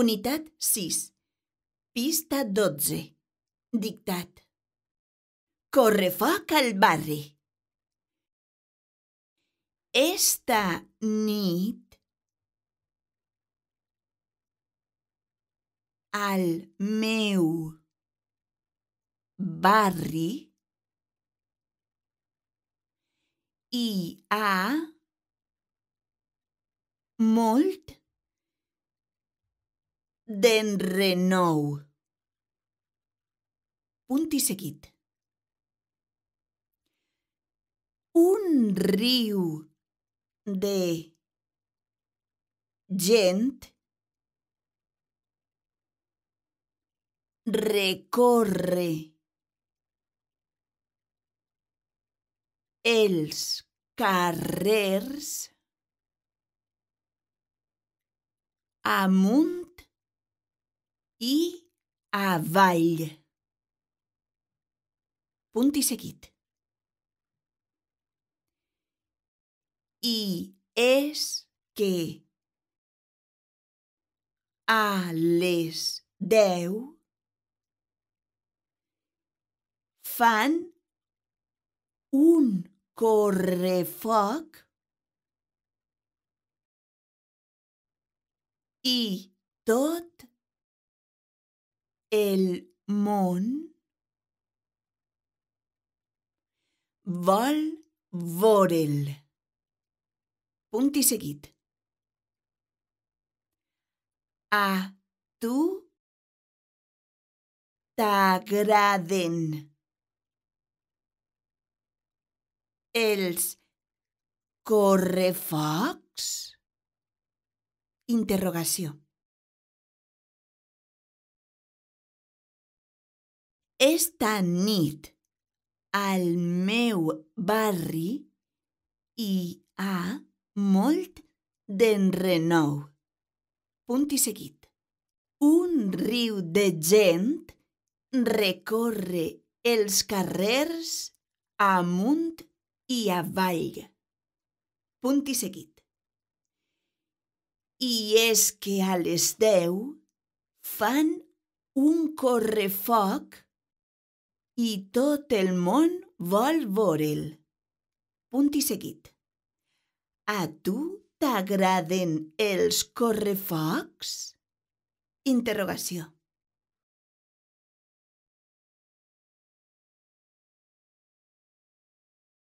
Unitat 6. Pista 12. Dictat. Corre foc al barri. Esta nit al meu barri i ha molt d'enrenou. Punt i seguit. Un riu de gent recorre els carrers amunt i avall. Punt i seguit. I és que a les deu fan un correfoc i tot el món vol vore'l. Punt i seguit. A tu t'agraden els correfocs? Interrogació. Esta nit al meu barri hi ha molt d'enrenou. Punt i seguit. Un riu de gent recorre els carrers amunt i avall. Punt i seguit. I és que a les deu fan un correfoc i tot el món vol veure'l. Punt i seguit. A tu t'agraden els correfocs? Interrogació.